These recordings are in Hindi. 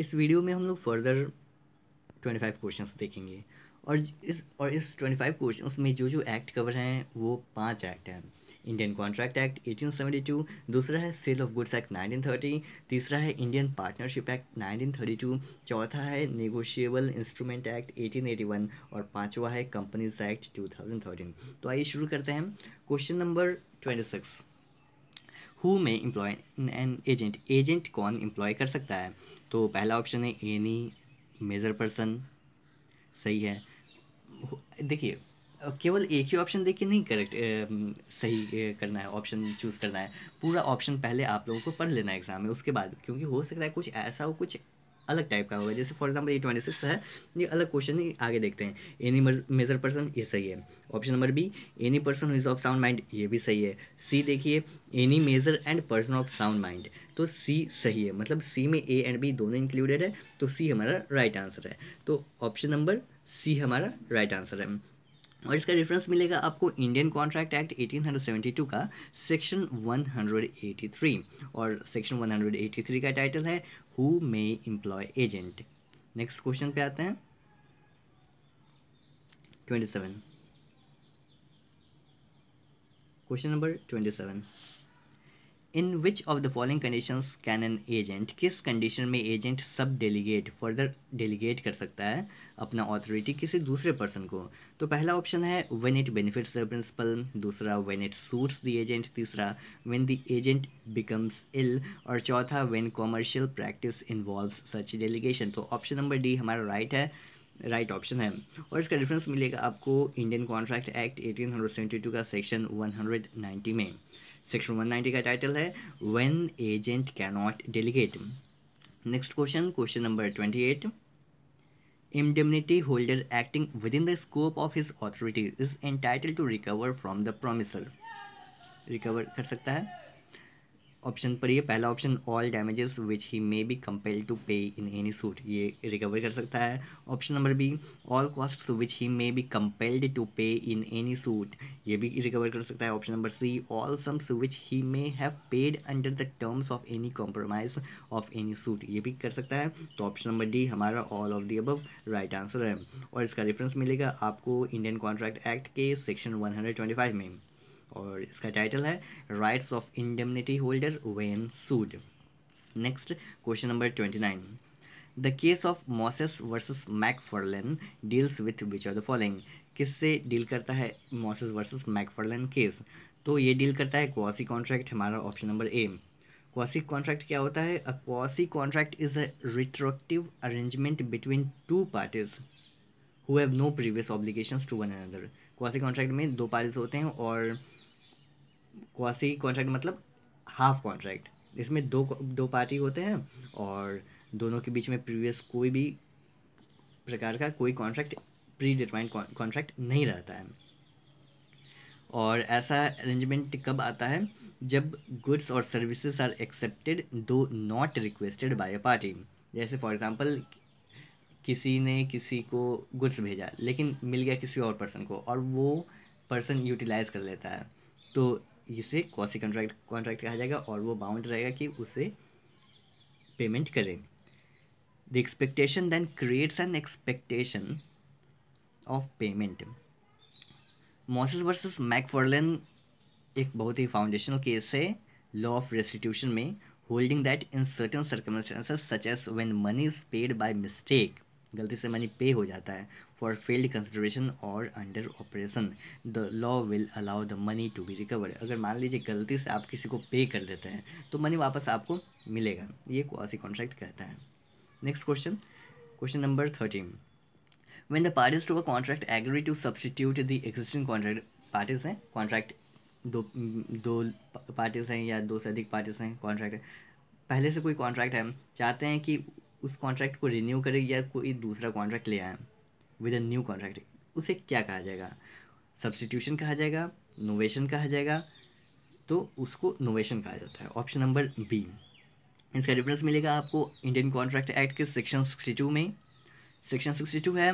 इस वीडियो में हम लोग फर्दर ट्वेंटी फाइव क्वेश्चन देखेंगे और इस और इस ट्वेंटी फाइव क्वेश्चन में जो जो एक्ट कवर हैं वो पाँच एक्ट हैं इंडियन कॉन्ट्रैक्ट एक्ट 1872, दूसरा है सेल ऑफ गुड्स एक्ट 1930, तीसरा है इंडियन पार्टनरशिप एक्ट 1932, चौथा है नेगोशिएबल इंस्ट्रूमेंट एक्ट 1881 और पांचवा है कंपनीज एक्ट 2013। तो आइए शुरू करते हैं question number twenty six who may employ an agent agent कौन एम्प्लॉय कर सकता है तो पहला ऑप्शन है एनी मेजर पर्सन सही है देखिए केवल एक ही ऑप्शन देखिए नहीं करेक्ट सही करना है ऑप्शन चूज़ करना है पूरा ऑप्शन पहले आप लोगों को पढ़ लेना है एग्ज़ाम में उसके बाद क्योंकि हो सकता है कुछ ऐसा हो कुछ अलग टाइप का होगा जैसे फॉर एग्जाम्पल ये ट्वेंटी सिक्स है ये अलग क्वेश्चन ही आगे देखते हैं एनी मेजर पर्सन ये सही है option number B any person is of sound mind ये भी सही है सी देखिए any major and person of sound mind तो सी सही है मतलब सी में ए एंड बी दोनों इंक्लूडेड है तो सी हमारा राइट right आंसर है तो ऑप्शन नंबर सी हमारा राइट right आंसर है और इसका रेफरेंस मिलेगा आपको इंडियन कॉन्ट्रैक्ट एक्ट 1872 का सेक्शन 183 और सेक्शन 183 का टाइटल है who may employ agent next question पे आते हैं 27 question number twenty seven in which of the following condition can an agent किस कंडीशन में agent sub delegate further delegate कर सकता है अपना ऑथोरिटी किसी दूसरे पर्सन को तो पहला ऑप्शन है when it benefits the principal दूसरा when it suits the agent तीसरा when the agent becomes ill और चौथा when commercial practice involve such delegation तो ऑप्शन नंबर डी हमारा राइट है राइट right ऑप्शन है और इसका डिफरेंस मिलेगा आपको इंडियन कॉन्ट्रैक्ट एक्ट 1872 का सेक्शन 190 में सेक्शन 190 का टाइटल है when agent cannot delegate next question question number 28 indemnity holder acting within the scope of his authority is entitled to recover from the promisor recover कर सकता है ऑप्शन पर ये पहला option all damages which he may be compelled to pay in any suit ये रिकवर कर सकता है option number B all costs which he may be compelled to pay in any suit ये भी रिकवर कर सकता है option number C all sums which he may have paid under the terms of any compromise of any suit ये भी कर सकता है तो ऑप्शन नंबर डी हमारा all of the above right answer है और इसका रेफरेंस मिलेगा आपको इंडियन कॉन्ट्रैक्ट एक्ट के सेक्शन वन में और इसका टाइटल है rights of indemnity holder when sued next question number twenty nine the case of mosses versus Macferlan deals with which are the following किससे डील करता है मॉसेस वर्सेस मैकफर्लन केस तो ये डील करता है क्वासी कॉन्ट्रैक्ट हमारा option number A quasi contract क्या होता है a quasi contract is a retroactive arrangement between two parties who have no previous obligation to one another quasi contract में दो पार्टीज होते हैं और क्वासी कॉन्ट्रैक्ट मतलब हाफ कॉन्ट्रैक्ट इसमें दो दो पार्टी होते हैं और दोनों के बीच में प्रीवियस कोई भी प्रकार का कोई कॉन्ट्रैक्ट प्री डिफाइंड कॉन्ट्रैक्ट नहीं रहता है और ऐसा अरेंजमेंट कब आता है जब गुड्स और services are accepted though not requested by a party जैसे फॉर एग्जांपल किसी ने किसी को गुड्स भेजा लेकिन मिल गया किसी और पर्सन को और वो पर्सन यूटिलाइज कर लेता है तो इसे कॉसी कॉन्ट्रैक्ट कॉन्ट्रैक्ट कहा जाएगा और वो बाउंड रहेगा कि उसे पेमेंट करें the expectation then creates an expectation of payment Moses versus Macferlan एक बहुत ही फाउंडेशनल केस है लॉ ऑफ रेस्टिट्यूशन में holding that in certain circumstances such as when money is paid by mistake गलती से मनी पे हो जाता है फॉर फेल्ड कंसिडरेशन और under operation the law will allow the money to be recover अगर मान लीजिए गलती से आप किसी को पे कर देते हैं तो मनी वापस आपको मिलेगा ये क्वासी कॉन्ट्रैक्ट कहता है next question question number thirteen when the parties to a contract agree to substitute the existing contract parties हैं कॉन्ट्रैक्ट दो दो पार्टीज हैं या दो से अधिक पार्टीज हैं कॉन्ट्रैक्ट पहले से कोई कॉन्ट्रैक्ट है चाहते हैं कि उस कॉन्ट्रैक्ट को रिन्यू करे या कोई दूसरा कॉन्ट्रैक्ट ले आए विद अ न्यू कॉन्ट्रैक्ट उसे क्या कहा जाएगा सब्सटीट्यूशन कहा जाएगा नोवेशन कहा जाएगा तो उसको नोवेशन कहा जाता है ऑप्शन नंबर बी इसका रेफरेंस मिलेगा आपको इंडियन कॉन्ट्रैक्ट एक्ट के सेक्शन सिक्सटी टू में सेक्शन सिक्सटी टू है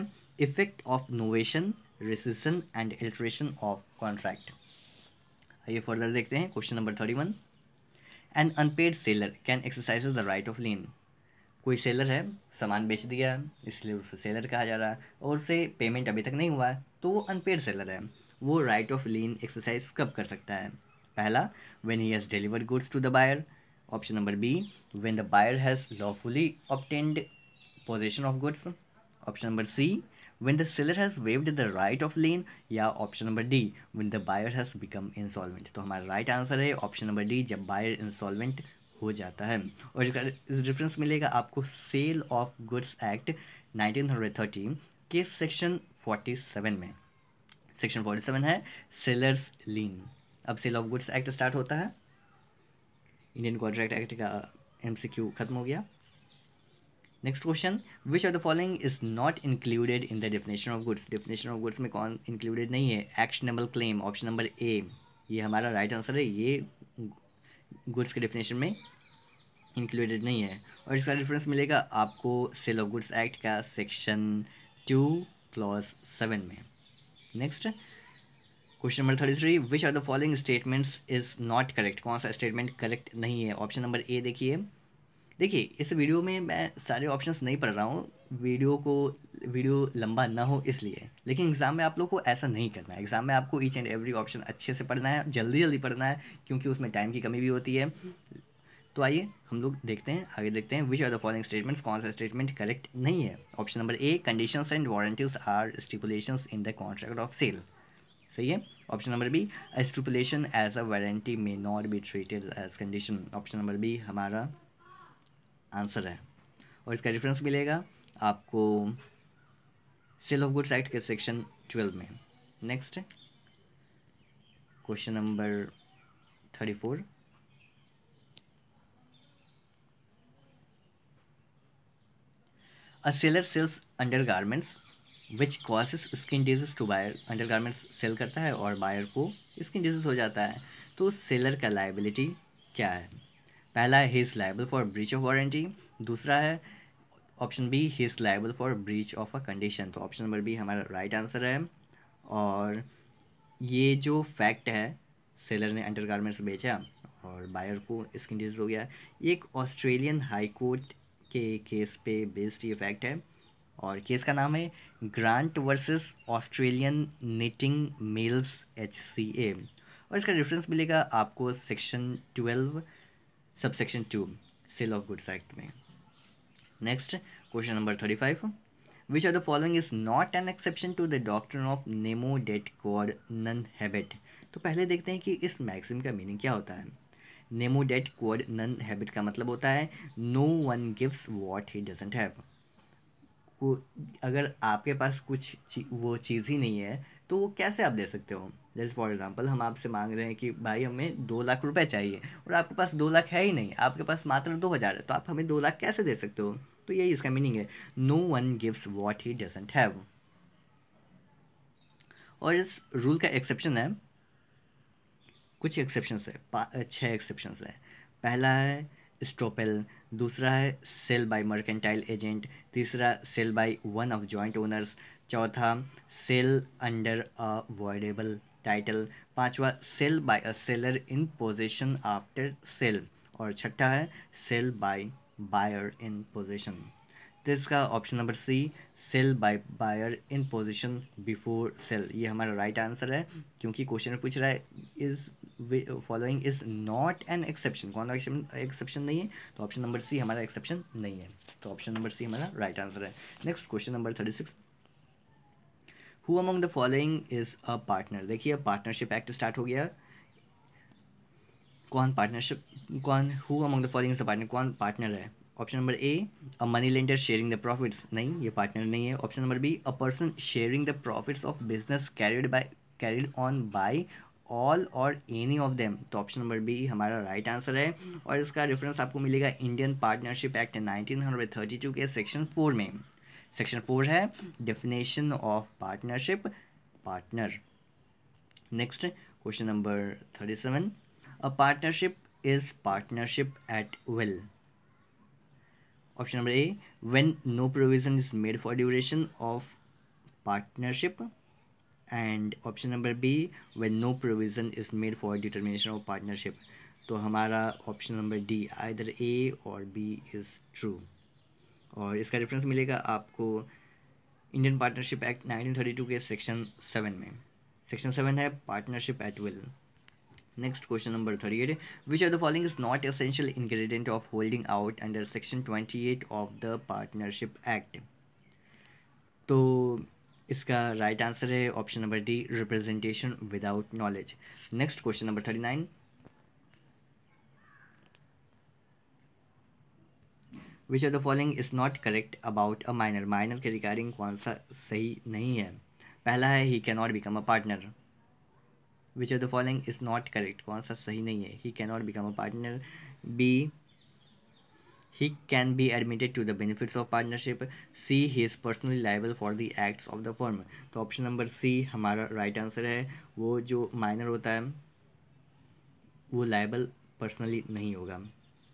effect of novation rescission and alteration of contract आइए फर्दर देखते हैं question number thirty one an unpaid seller can exercise the right of lien कोई सेलर है सामान बेच दिया इसलिए उसे सेलर कहा जा रहा है और उसे पेमेंट अभी तक नहीं हुआ है तो वो अनपेड सेलर है वो राइट ऑफ लीन एक्सरसाइज कब कर सकता है पहला when he has deliver goods to the buyer option number B when the buyer has lawfully obtained position of goods option number C when the seller has waived the right of lien या option number D when the buyer has become insolvent तो हमारा राइट right आंसर है ऑप्शन नंबर डी जब बायर इंसॉल्वेंट हो जाता है और रेफरेंस मिलेगा आपको सेल ऑफ गुड्स एक्ट 1913 के सेक्शन 47 में सेक्शन 47 है सेलर्स लीन अब sale of goods act start होता है इंडियन कॉन्ट्रैक्ट एक्ट का एमसीक्यू uh, खत्म हो गया next question which of the following is not included in the definition of goods definition of goods में कौन इंक्लूडेड नहीं है actionable claim option number A ये हमारा राइट right आंसर है ये गुड्स के डेफिनेशन में इंक्लूडेड नहीं है और इसका रेफरेंस मिलेगा आपको सेल ऑफ गुड्स एक्ट का सेक्शन टू क्लॉज सेवन में next question number thirty three which are the following statements is not correct कौन सा स्टेटमेंट करेक्ट नहीं है ऑप्शन नंबर ए देखिए देखिए इस वीडियो में मैं सारे ऑप्शंस नहीं पढ़ रहा हूँ वीडियो को वीडियो लंबा ना हो इसलिए लेकिन एग्ज़ाम में आप लोग को ऐसा नहीं करना है एग्ज़ाम में आपको ईच एंड एवरी ऑप्शन अच्छे से पढ़ना है जल्दी जल्दी पढ़ना है क्योंकि उसमें टाइम की कमी भी होती है तो आइए हम लोग देखते हैं आगे देखते हैं which are the following statements कौन सा स्टेटमेंट करेक्ट नहीं है option number A condition and warranties are stipulation in the contract of sale सही है option number B stipulation as a warranty may not be treated as condition option number B हमारा आंसर है और इसका रेफरेंस मिलेगा आपको सेल ऑफ गुड्स एक्ट के सेक्शन ट्वेल्व में next question number thirty four a seller sales under undergarments which causes skin disease to buyer undergarments sale करता है और बायर को स्किन डिजीज हो जाता है तो सेलर का लाइबिलिटी क्या है पहला है is liable for breach of warranty दूसरा है option B he is liable for breach of a condition तो ऑप्शन नंबर बी हमारा राइट right आंसर है और ये जो फैक्ट है सेलर ने अंडर गारमेंट्स बेचा और बायर को स्किन डिजीज हो गया एक ऑस्ट्रेलियन हाई कोर्ट के केस पे बेस्ड ये फैक्ट है और केस का नाम है Grant versus Australian knitting mills H C A और इसका रेफरेंस मिलेगा आपको section twelve subsection two sale of goods act में next question number thirty five which are the following is not an exception to the doctrine of nemo dat quod non habet तो पहले देखते हैं कि इस मैक्सिम का मीनिंग क्या होता है nemo dat quod non habet का मतलब होता है no one gives what he doesn't have अगर आपके पास कुछ ची, वो चीज़ ही नहीं है तो वो कैसे आप दे सकते हो जैसे फॉर एग्जाम्पल हम आपसे मांग रहे हैं कि भाई हमें दो लाख रुपए चाहिए और आपके पास दो लाख है ही नहीं आपके पास मात्र दो हज़ार है तो आप हमें दो लाख कैसे दे सकते हो तो यही इसका मीनिंग है no one gives what he doesn't have और इस रूल का एक्सेप्शन है कुछ एक्सेप्शन है छः एक्सेप्शन है पहला है स्टोपेल दूसरा है सेल बाय मर्केंटाइल एजेंट तीसरा sale by one of joint owners चौथा sale under a voidable title पांचवा sale by a seller in position after sale और छठा है sale by buyer in position तो इसका option number C sale by buyer in position before sale ये हमारा राइट right आंसर है क्योंकि क्वेश्चन में पूछ रहा है is following is not an exception कौन सा एक्सेप्शन नहीं है तो ऑप्शन नंबर सी हमारा एक्सेप्शन नहीं है तो ऑप्शन नंबर सी हमारा राइट right आंसर है next question number thirty six who among the following is a partner देखिए अब पार्टनरशिप एक्ट स्टार्ट हो गया कौन पार्टनरशिप कौन who among the following is a partner कौन पार्टनर है option number A a money lender sharing the profits नहीं ये पार्टनर नहीं है option number B a person sharing the profits of business carried by carried on by all or any of them तो ऑप्शन नंबर बी हमारा राइट right आंसर है और इसका रेफरेंस आपको मिलेगा Indian partnership act nineteen hundred thirty two के सेक्शन फोर में सेक्शन फोर है definition of partnership partner next question number thirty seven a partnership is partnership at will option number A when no provision is made for duration of partnership and option number B when no provision is made for determination of partnership तो हमारा option number D either A और बी इज ट्रू और इसका रेफरेंस मिलेगा आपको इंडियन पार्टनरशिप एक्ट 1932 के सेक्शन सेवन में सेक्शन सेवन है partnership at will next question number thirty eight which are the following is not essential ingredient of holding out under section twenty eight of the partnership act तो इसका राइट right आंसर है option number D representation without knowledge next question number thirty nine which are the following is not correct about a minor minor के रिगार्डिंग कौन सा सही नहीं है पहला है he cannot become a partner which are the following is not correct कौन सा सही नहीं है he cannot become a partner B he can be admitted to the benefits of partnership C he is personally liable for the acts of the firm तो ऑप्शन नंबर सी हमारा राइट आंसर है वो जो माइनर होता है वो लाइबल पर्सनली नहीं होगा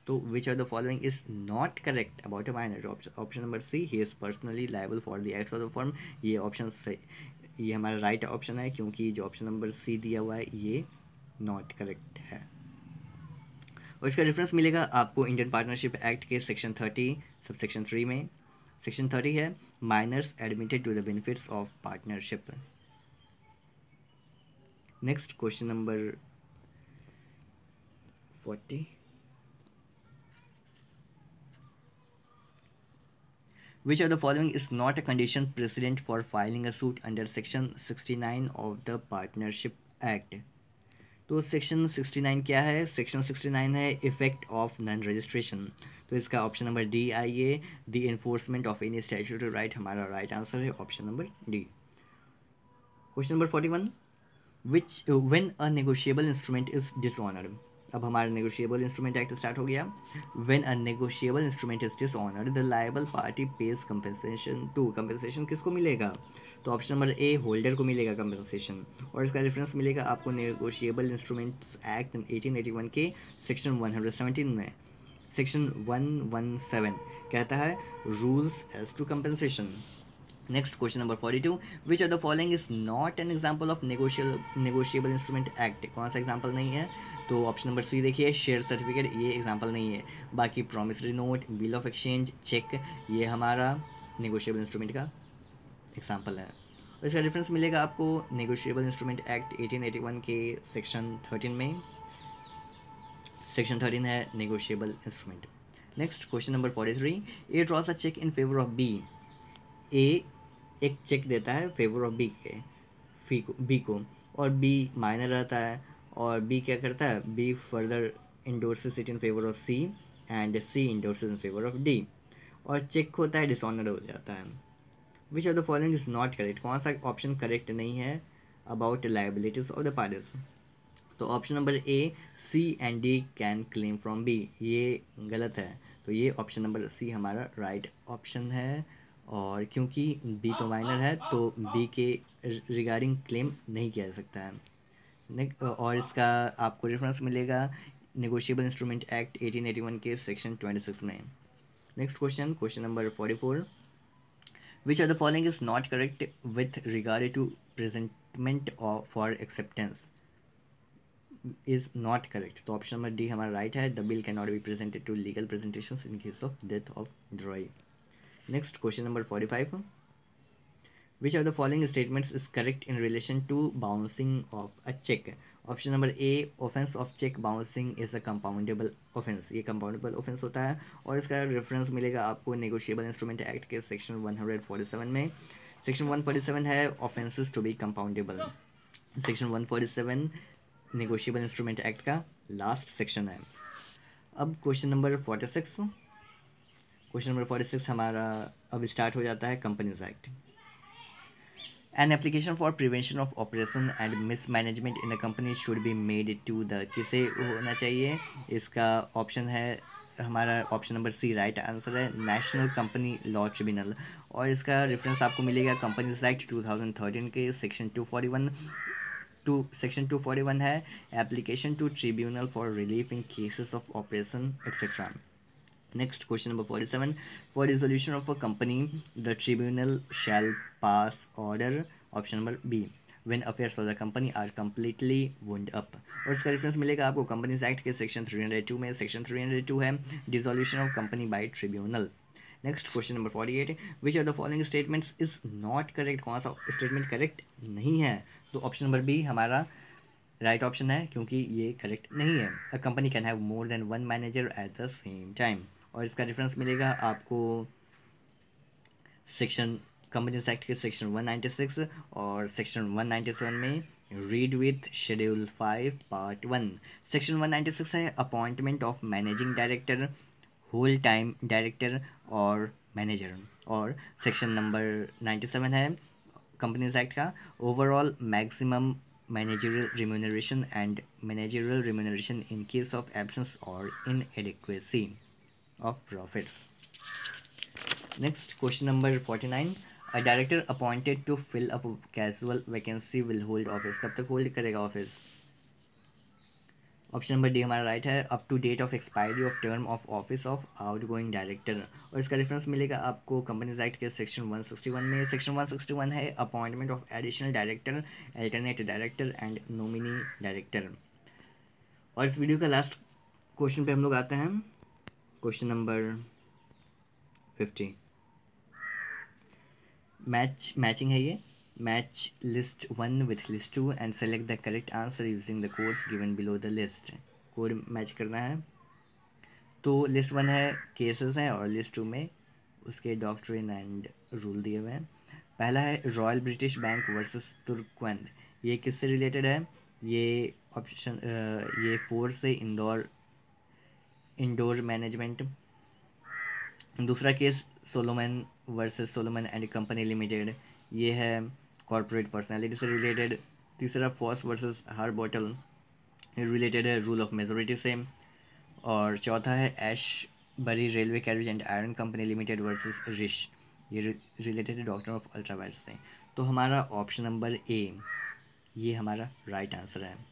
तो which are the following is not correct about a minor option number C he is personally liable for the acts of the firm ये ऑप्शन से ये हमारा राइट right ऑप्शन है क्योंकि जो ऑप्शन नंबर सी दिया हुआ है ये नॉट करेक्ट है और इसका रेफरेंस मिलेगा आपको इंडियन पार्टनरशिप एक्ट के section thirty sub section three में सेक्शन थर्टी है minors admitted to the benefits of partnership next question number forty which of the following is not a condition precedent for filing a under section sixty nine of the partnership act तो सेक्शन सिक्सटी नाइन क्या है सेक्शन सिक्सटी नाइन है इफेक्ट ऑफ नन रजिस्ट्रेशन तो इसका ऑप्शन नंबर डी आइए the enforcement of any statute right हमारा राइट right आंसर है option number D question number 41 which when a negotiable instrument is dishonoured अब हमारा नेगोशिएबल इंस्ट्रूमेंट एक्ट स्टार्ट हो गया when a negotiable instrument is dish honour the liable party pays compensation to compensation किसको मिलेगा तो ऑप्शन नंबर ए होल्डर को मिलेगा कंपेंसेशन और इसका रेफरेंस मिलेगा आपको नेगोशिएबल इंस्ट्रूमेंट एक्ट 1881 के सेक्शन 117 में सेक्शन 117 कहता है rules as to compensation next question number forty two which are the following is not an example of negotiable negotiable instrument act कौन सा एग्जाम्पल नहीं है तो ऑप्शन नंबर सी देखिए शेयर सर्टिफिकेट ये एग्जाम्पल नहीं है बाकी promissory note bill of exchange cheque ये हमारा नेगोशियबल इंस्ट्रूमेंट का एग्जाम्पल है और इसका रेफरेंस मिलेगा आपको नेगोशियबल इंस्ट्रूमेंट एक्ट 1881 के सेक्शन 13 में सेक्शन 13 है negotiable instrument next question number forty A draws a cheque in favour of B A एक चेक देता है फेवर ऑफ बी के फी को बी को और बी माइनर रहता है और बी क्या करता है B further endorses it in favour of C and C endorses in favour of D और चेक होता है डिसऑनर हो जाता है which of the following is not correct कौन सा ऑप्शन करेक्ट नहीं है about liabilities of the parties तो option number A C and D can claim from B ये गलत है तो ये ऑप्शन नंबर सी हमारा राइट right ऑप्शन है और क्योंकि बी तो माइनर है तो बी के रिगार्डिंग क्लेम नहीं किया जा सकता है Uh, और इसका आपको रेफरेंस मिलेगा निगोशियबल इंस्ट्रूमेंट एक्ट 1881 के सेक्शन 26 में next question question number 44 which are the following is not correct with regard to presentment or for acceptance is not correct तो ऑप्शन नंबर डी हमारा राइट है the bill can not be presented to legal presentation in case of death of drawee next question number forty five which are the following statements is correct in relation to bouncing of a cheque option number A offence of cheque bouncing is a compoundable offence ये कंपाउंडेबल ऑफेंस होता है और इसका रेफरेंस मिलेगा आपको नेगोशिएबल इंस्ट्रूमेंट एक्ट के सेक्शन 147 में सेक्शन 147 है offences to be compoundable section 147 negotiable instrument act का लास्ट सेक्शन है अब क्वेश्चन नंबर 46 क्वेश्चन नंबर 46 हमारा अब स्टार्ट हो जाता है companies act An application for prevention of operation and mismanagement in a company should be made to the किसे होना चाहिए इसका ऑप्शन है हमारा option number C right answer है नेशनल कंपनी लॉ ट्रिब्यूनल और इसका रेफरेंस आपको मिलेगा कंपनीज एक्ट 2013 के सेक्शन 241 टू सेक्शन 241 है application to tribunal for relief in cases of operation et cetera next question number forty seven for resolution of a company the tribunal shall pass order option number B when affairs of the company are completely wound up और इसका रेफरेंस मिलेगा आपको कंपनीज एक्ट के सेक्शन थ्री हंड्रेड टू में सेक्शन थ्री हंड्रेड टू है dissolution of company by tribunal next question number forty eight which are the following statements is not correct कौन सा स्टेटमेंट करेक्ट नहीं है तो ऑप्शन नंबर बी हमारा राइट ऑप्शन है क्योंकि ये करेक्ट नहीं है a company can have more than one manager at the same time और इसका रेफरेंस मिलेगा आपको सेक्शन कंपनीज एक्ट के सेक्शन 196 और सेक्शन 197 में read with schedule five part one section 196 है appointment of managing director whole time director और मैनेजर और सेक्शन नंबर 97 है कंपनी एक्ट का overall maximum remuneration and managerial remuneration in case of of और inadequacy of profits. Next question number 49. A director appointed to fill up a casual vacancy will hold office. कब तक होल्ड करेगा ऑफिस ऑप्शन नंबर डी हमारा राइट है up to date of expiry of term of office of outgoing director और इसका रेफरेंस मिलेगा आपको कंपनीज एक्ट के सेक्शन 161 में सेक्शन 161 है appointment of additional director alternate director and nominee director और इस वीडियो का लास्ट क्वेश्चन पे हम लोग आते हैं question number fifty match matching है ये match list one with list two and select the correct answer using the codes given below the list code match करना है तो लिस्ट वन है केसेस हैं और लिस्ट टू में उसके डॉक्ट्रिन एंड रूल दिए हुए हैं पहला है royal British bank versus Turquand ये किससे रिलेटेड है ये ऑप्शन ये फोर से इंदौर इंडोर मैनेजमेंट दूसरा case Salomon versus Salomon and company limited ये है कॉरपोरेट पर्सनैलिटी से रिलेटेड तीसरा Foss versus Harbottle related है रूल ऑफ मेजोरिटी से और चौथा है Ashbury railway carriage and iron company limited versus Riche ये रिलेटेड है डॉक्टर ऑफ अल्ट्रावायर्स से तो हमारा ऑप्शन नंबर ए ये हमारा राइट right आंसर है